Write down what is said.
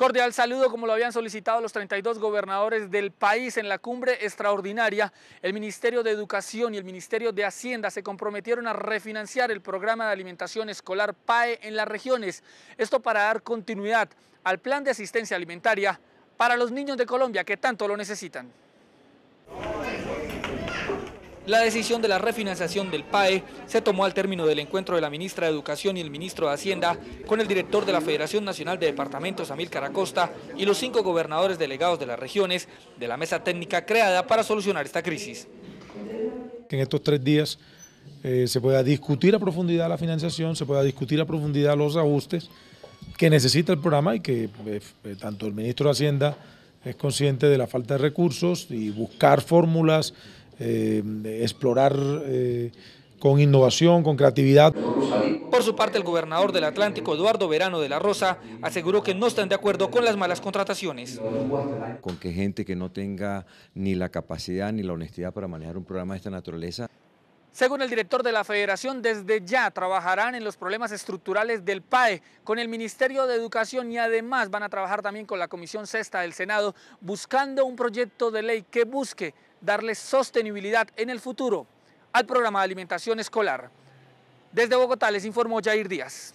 Cordial saludo, como lo habían solicitado los 32 gobernadores del país en la cumbre extraordinaria, el Ministerio de Educación y el Ministerio de Hacienda se comprometieron a refinanciar el programa de alimentación escolar PAE en las regiones. Esto para dar continuidad al plan de asistencia alimentaria para los niños de Colombia que tanto lo necesitan. La decisión de la refinanciación del PAE se tomó al término del encuentro de la ministra de Educación y el ministro de Hacienda con el director de la Federación Nacional de Departamentos, Amil Caracosta, y los cinco gobernadores delegados de las regiones de la mesa técnica creada para solucionar esta crisis. en estos tres días eh, se pueda discutir a profundidad la financiación, se pueda discutir a profundidad los ajustes que necesita el programa y que pues, eh, tanto el ministro de Hacienda es consciente de la falta de recursos y buscar fórmulas eh, explorar eh, con innovación, con creatividad. Por su parte, el gobernador del Atlántico, Eduardo Verano de la Rosa, aseguró que no están de acuerdo con las malas contrataciones. Con que gente que no tenga ni la capacidad ni la honestidad para manejar un programa de esta naturaleza. Según el director de la federación, desde ya trabajarán en los problemas estructurales del PAE con el Ministerio de Educación y además van a trabajar también con la Comisión Cesta del Senado buscando un proyecto de ley que busque darle sostenibilidad en el futuro al programa de alimentación escolar. Desde Bogotá les informó Jair Díaz.